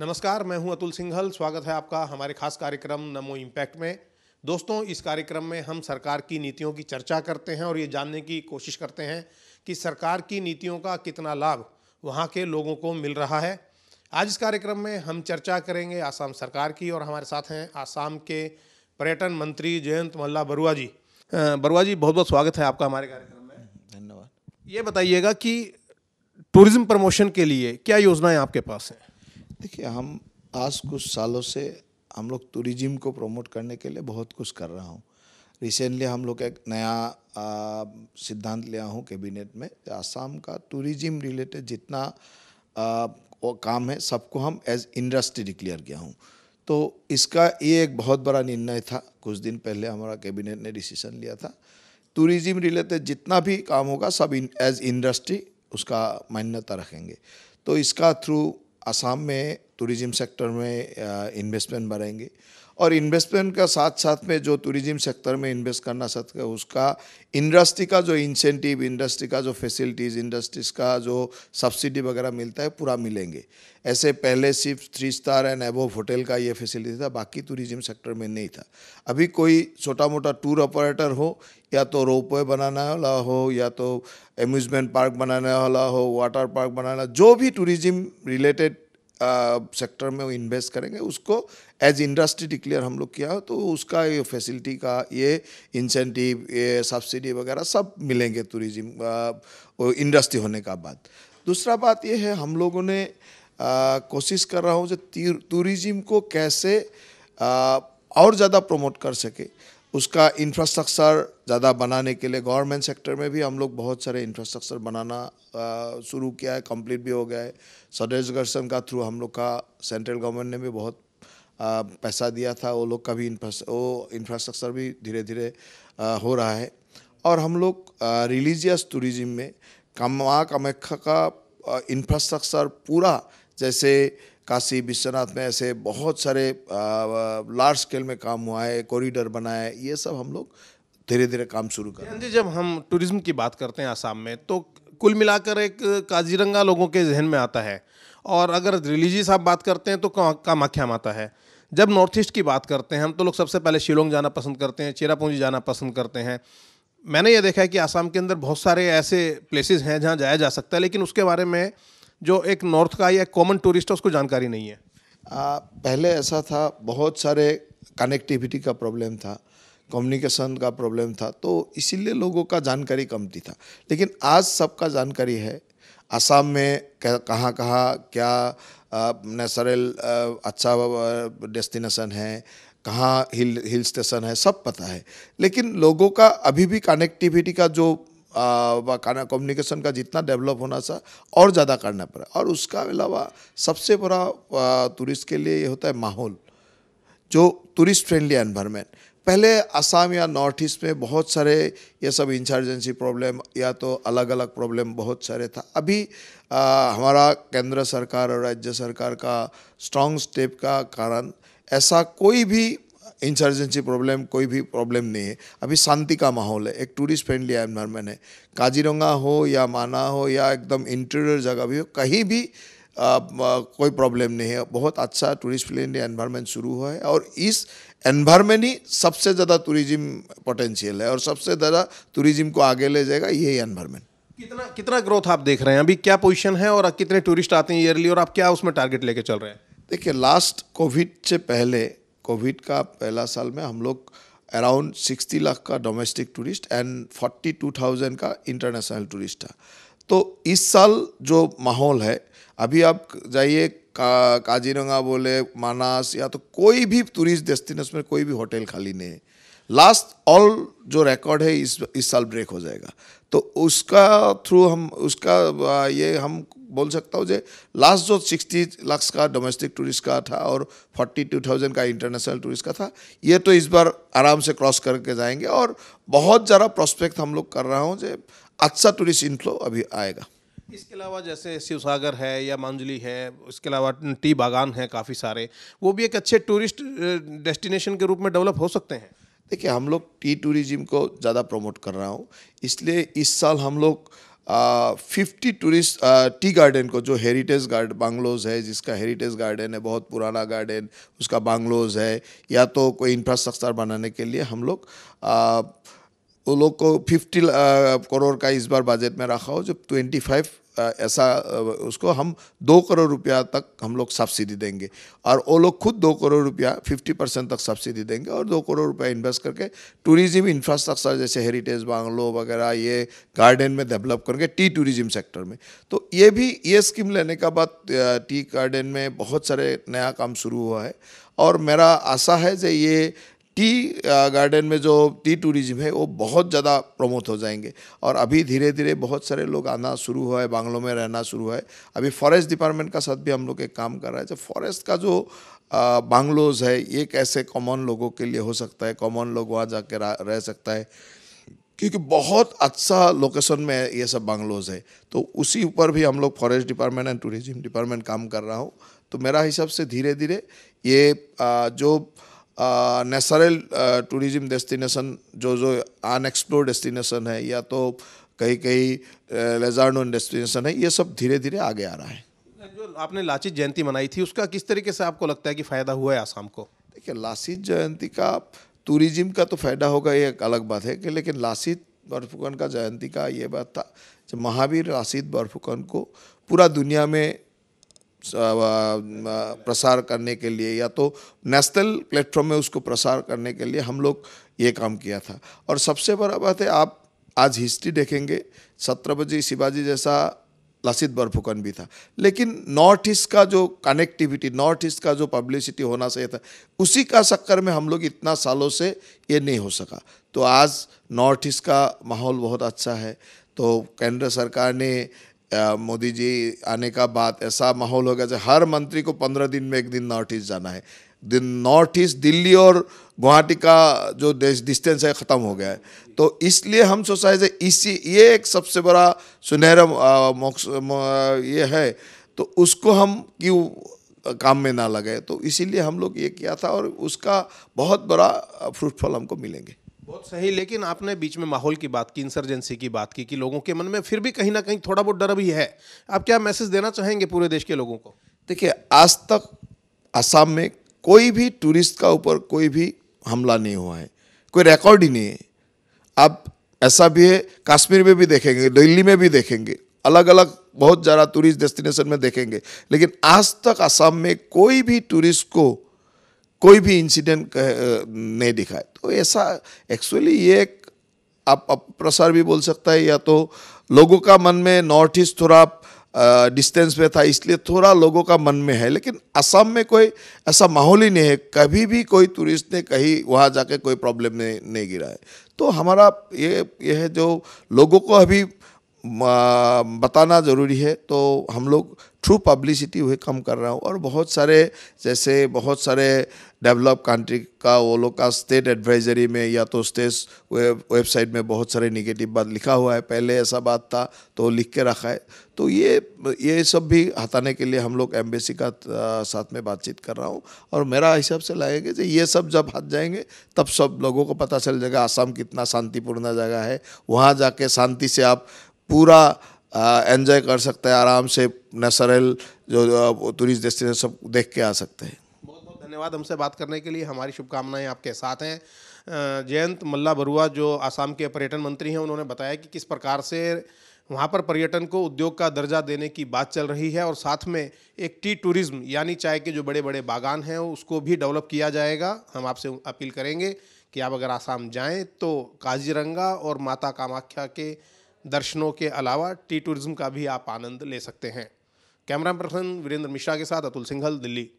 नमस्कार मैं हूं अतुल सिंघल स्वागत है आपका हमारे खास कार्यक्रम नमो इम्पैक्ट में दोस्तों इस कार्यक्रम में हम सरकार की नीतियों की चर्चा करते हैं और ये जानने की कोशिश करते हैं कि सरकार की नीतियों का कितना लाभ वहाँ के लोगों को मिल रहा है आज इस कार्यक्रम में हम चर्चा करेंगे आसाम सरकार की और हमारे साथ हैं आसाम के पर्यटन मंत्री जयंत मल्ला बरुआ जी बरुआ जी बहुत बहुत स्वागत है आपका हमारे कार्यक्रम में धन्यवाद ये बताइएगा कि टूरिज्म प्रमोशन के लिए क्या योजनाएं आपके पास हैं देखिए हम आज कुछ सालों से हम लोग टूरिज्म को प्रमोट करने के लिए बहुत कुछ कर रहा हूँ रिसेंटली हम लोग एक नया सिद्धांत लिया हूँ कैबिनेट में आसाम का टूरिज्म रिलेटेड जितना आ, काम है सबको हम एज इंडस्ट्री डिक्लेयर किया हूँ तो इसका ये एक बहुत बड़ा निर्णय था कुछ दिन पहले हमारा कैबिनेट ने डिसीजन लिया था टूरिज्म रिलेटेड जितना भी काम होगा सब एज इंडस्ट्री उसका मान्यता रखेंगे तो इसका थ्रू असम में टूरिज्म सेक्टर में इन्वेस्टमेंट बढ़ाएंगे और इन्वेस्टमेंट का साथ साथ में जो टूरिज्म सेक्टर में इन्वेस्ट करना चाहते हैं उसका इंडस्ट्री का जो इंसेंटिव इंडस्ट्री का जो फैसिलिटीज़ इंडस्ट्रीज़ का जो सब्सिडी वगैरह मिलता है पूरा मिलेंगे ऐसे पहले सिर्फ three star and above hotel का ये फैसिलिटी था बाकी टूरिज्म सेक्टर में नहीं था अभी कोई छोटा मोटा टूर ऑपरेटर हो या तो रोप वे बनाने वाला हो या तो एम्यूज़मेंट पार्क बनाने वाला हो वाटर पार्क बनाना जो भी टूरिज्म रिलेटेड सेक्टर में वो इन्वेस्ट करेंगे उसको एज इंडस्ट्री डिक्लेयर हम लोग किया हो तो उसका ये फैसिलिटी का ये इंसेंटिव ये सब्सिडी वगैरह सब मिलेंगे टूरिज्म इंडस्ट्री होने का बाद दूसरा बात ये है हम लोगों ने कोशिश कर रहा हूँ जो टूरिज्म को कैसे आ, और ज़्यादा प्रमोट कर सके उसका इंफ्रास्ट्रक्चर ज़्यादा बनाने के लिए गवर्नमेंट सेक्टर में भी हम लोग बहुत सारे इंफ्रास्ट्रक्चर बनाना शुरू किया है कंप्लीट भी हो गया है सदेश गर्सन का थ्रू हम लोग का सेंट्रल गवर्नमेंट ने भी बहुत आ, पैसा दिया था वो लोग का भी वो इंफ्रास्ट्रक्चर भी धीरे धीरे हो रहा है और हम लोग रिलीजियस टूरिज्म में कमा कामाख्या का इंफ्रास्ट्रक्चर पूरा जैसे काशी विश्वनाथ में ऐसे बहुत सारे लार्ज स्केल में काम हुआ है कॉरिडोर बनाए है ये सब हम लोग धीरे धीरे काम शुरू कर जी जब हम टूरिज्म की बात करते हैं आसाम में तो कुल मिलाकर एक काजीरंगा लोगों के जहन में आता है और अगर रिलीजियस आप बात करते हैं तो कामाख्या माता है जब नॉर्थ ईस्ट की बात करते हैं हम तो लोग सबसे पहले शिलोंग जाना पसंद करते हैं चेरापूंजी जाना पसंद करते हैं मैंने ये देखा है कि आसाम के अंदर बहुत सारे ऐसे प्लेसेस हैं जहाँ जाया जा सकता है लेकिन उसके बारे में जो एक नॉर्थ का या कॉमन टूरिस्ट है उसको जानकारी नहीं है आ, पहले ऐसा था बहुत सारे कनेक्टिविटी का प्रॉब्लम था कम्युनिकेशन का प्रॉब्लम था तो इसीलिए लोगों का जानकारी कम थी था लेकिन आज सबका जानकारी है आसाम में कहाँ कहाँ क्या नेचरल अच्छा डेस्टिनेशन है कहाँ हिल हिल स्टेशन है सब पता है लेकिन लोगों का अभी भी कनेक्टिविटी का जो व खाना कम्युनिकेशन का जितना डेवलप होना सा और ज़्यादा करना पड़ा और उसका अलावा सबसे बड़ा टूरिस्ट के लिए ये होता है माहौल जो टूरिस्ट फ्रेंडली एनवायरनमेंट पहले असम या नॉर्थ ईस्ट में बहुत सारे ये सब इंसर्जेंसी प्रॉब्लम या तो अलग अलग प्रॉब्लम बहुत सारे था अभी आ, हमारा केंद्र सरकार और राज्य सरकार का स्ट्रॉन्ग स्टेप का कारण ऐसा कोई भी इंसर्जेंसी प्रॉब्लम कोई भी प्रॉब्लम नहीं है अभी शांति का माहौल है एक टूरिस्ट फ्रेंडली एनवायरमेंट है काजीरंगा हो या माना हो या एकदम इंटीरियर जगह भी हो कहीं भी आ, कोई प्रॉब्लम नहीं है बहुत अच्छा टूरिस्ट फ्रेंडली एनवायरमेंट शुरू हुआ है और इस एनवायरमेंट ही सबसे ज़्यादा टूरिज्म पोटेंशियल है और सबसे ज़्यादा टूरिज्म को आगे ले जाएगा यही एनवायरमेंट कितना कितना ग्रोथ आप देख रहे हैं अभी क्या पोजिशन है और कितने टूरिस्ट आते हैं ईयरली और आप क्या उसमें टारगेट लेके चल रहे हैं देखिए लास्ट कोविड से पहले कोविड का पहला साल में हम लोग अराउंड 60 लाख का डोमेस्टिक टूरिस्ट एंड 42,000 का इंटरनेशनल टूरिस्ट था तो इस साल जो माहौल है अभी आप जाइए का, काजीरंगा बोले मानास या तो कोई भी टूरिस्ट डेस्टिनेशन में कोई भी होटल खाली नहीं है लास्ट ऑल जो रिकॉर्ड है इस इस साल ब्रेक हो जाएगा तो उसका थ्रू हम उसका ये हम बोल सकता हूँ जो लास्ट जो सिक्सटी लाख का डोमेस्टिक टूरिस्ट का था और फोर्टी टू थाउजेंड का इंटरनेशनल टूरिस्ट का था ये तो इस बार आराम से क्रॉस करके जाएंगे और बहुत ज़्यादा प्रोस्पेक्ट हम लोग कर रहा हूँ जो अच्छा टूरिस्ट इनफ्लो अभी आएगा इसके अलावा जैसे शिव सागर है या मांजली है उसके अलावा टी बागान है काफ़ी सारे वो भी एक अच्छे टूरिस्ट डेस्टिनेशन के रूप में डेवलप हो सकते हैं देखिए हम लोग टी टूरिज्म को ज़्यादा प्रमोट कर रहा हूँ इसलिए इस साल हम लोग फिफ्टी टूरिस्ट टी गार्डन को जो हेरिटेज गार्ड बांग्लोज है जिसका हेरिटेज गार्डन है बहुत पुराना गार्डन उसका बांग्लोज है या तो कोई इंफ्रास्ट्रक्चर बनाने के लिए हम लोग वो लोग को फिफ्टी करोड़ का इस बार बजट में रखा हो जो ट्वेंटी फाइव ऐसा उसको हम दो करोड़ रुपया तक हम लोग सब्सिडी देंगे और वो लोग खुद दो करोड़ रुपया फिफ्टी परसेंट तक सब्सिडी देंगे और दो करोड़ रुपया इन्वेस्ट करके टूरिज्म इंफ्रास्ट्रक्चर जैसे हेरिटेज बांग्लो वगैरह ये गार्डन में डेवलप करेंगे टी टूरिज्म सेक्टर में तो ये भी ये स्कीम लेने का बाद टी गार्डन में बहुत सारे नया काम शुरू हुआ है और मेरा आशा है जो ये टी गार्डन में जो टी टूरिज्म है वो बहुत ज़्यादा प्रमोट हो जाएंगे और अभी धीरे धीरे बहुत सारे लोग आना शुरू हुआ है बांग्लों में रहना शुरू हुआ है अभी फॉरेस्ट डिपार्टमेंट का साथ भी हम लोग एक काम कर रहे हैं जो फॉरेस्ट का जो बांग्लोज है ये कैसे कॉमन लोगों के लिए हो सकता है कॉमन लोग वहाँ जा रह सकता है क्योंकि बहुत अच्छा लोकेशन में ये सब बांग्लोज है तो उसी ऊपर भी हम लोग forest department and tourism department काम कर रहा हूँ तो मेरा हिसाब से धीरे धीरे ये जो नेचरल टूरिज्म डेस्टिनेशन जो जो अनएक्सप्लोर डेस्टिनेशन है या तो कहीं कहीं लेजार नोन डेस्टिनेशन है ये सब धीरे धीरे आगे आ रहा है जो आपने लाचित जयंती मनाई थी उसका किस तरीके से आपको लगता है कि फ़ायदा हुआ है आसाम को देखिए लाचित जयंती का टूरिज्म का तो फ़ायदा होगा ये एक अलग बात है कि लेकिन लाचित बर्फुकन का जयंती का ये बात था जब महावीर लाचित बर्फुकन को पूरा दुनिया में प्रसार करने के लिए या तो नेशनल प्लेटफॉर्म में उसको प्रसार करने के लिए हम लोग ये काम किया था और सबसे बड़ा बात है आप आज हिस्ट्री देखेंगे छत्रपति शिवाजी जैसा लसित बरफुकन भी था लेकिन नॉर्थ ईस्ट का जो कनेक्टिविटी नॉर्थ ईस्ट का जो पब्लिसिटी होना चाहिए था उसी का चक्कर में हम लोग इतना सालों से ये नहीं हो सका तो आज नॉर्थ ईस्ट का माहौल बहुत अच्छा है तो केंद्र सरकार ने मोदी जी आने का बात ऐसा माहौल हो गया जैसे हर मंत्री को पंद्रह दिन में एक दिन नॉर्थ ईस्ट जाना है दिन नॉर्थ ईस्ट दिल्ली और गुवाहाटी का जो डिस्टेंस है ख़त्म हो गया है तो इसलिए हम सोचा सोसाइटी इसी ये एक सबसे बड़ा सुनहरा मौक्स ये है तो उसको हम क्यों काम में ना लगे तो इसीलिए हम लोग ये किया था और उसका बहुत बड़ा फ्रूटफल हमको मिलेंगे बहुत सही लेकिन आपने बीच में माहौल की बात की इंसर्जेंसी की बात की कि लोगों के मन में फिर भी कहीं ना कहीं थोड़ा बहुत डर भी है आप क्या मैसेज देना चाहेंगे पूरे देश के लोगों को देखिए आज तक आसाम में कोई भी टूरिस्ट का ऊपर कोई भी हमला नहीं हुआ है कोई रिकॉर्ड ही नहीं है आप ऐसा भी है कश्मीर में भी देखेंगे दिल्ली में भी देखेंगे अलग अलग बहुत ज़्यादा टूरिस्ट डेस्टिनेशन में देखेंगे लेकिन आज तक आसाम में कोई भी टूरिस्ट को कोई भी इंसिडेंट नहीं दिखा तो ऐसा एक्चुअली ये एक आप अप्रसार भी बोल सकता है या तो लोगों का मन में नॉर्थ ईस्ट थोड़ा डिस्टेंस पे था इसलिए थोड़ा लोगों का मन में है लेकिन असम में कोई ऐसा माहौल ही नहीं है कभी भी कोई टूरिस्ट ने कहीं वहाँ जाके कोई प्रॉब्लम नहीं, नहीं गिरा है तो हमारा ये ये है जो लोगों को अभी बताना ज़रूरी है तो हम लोग थ्रू पब्लिसिटी वही कम कर रहा हूँ और बहुत सारे जैसे बहुत सारे डेवलप कंट्री का वो लोग का स्टेट एडवाइजरी में या तो स्टेट वेबसाइट में बहुत सारे निगेटिव बात लिखा हुआ है पहले ऐसा बात था तो लिख के रखा है तो ये ये सब भी हटाने के लिए हम लोग एम्बेसी का साथ में बातचीत कर रहा हूँ और मेरा हिसाब से लगेगा कि ये सब जब हट जाएंगे तब सब लोगों को पता चल जाएगा आसाम कितना शांतिपूर्ण जगह है वहाँ जाके शांति से आप पूरा एंजॉय कर सकते हैं आराम से नेचरल जो टूरिस्ट डेस्टिनेशन सब देख के आ सकते हैं बहुत बहुत धन्यवाद हमसे बात करने के लिए हमारी शुभकामनाएं आपके साथ हैं जयंत मल्ला बरुआ जो आसाम के पर्यटन मंत्री हैं उन्होंने बताया कि किस प्रकार से वहाँ पर पर्यटन को उद्योग का दर्जा देने की बात चल रही है और साथ में एक टी टूरिज़्म यानी चाय के जो बड़े बड़े बागान हैं उसको भी डेवलप किया जाएगा हम आपसे अपील करेंगे कि आप अगर आसाम जाएं तो काजीरंगा और माता कामाख्या के दर्शनों के अलावा टी टूरिज़्म का भी आप आनंद ले सकते हैं कैमरा पर्सन वीरेंद्र मिश्रा के साथ अतुल सिंघल दिल्ली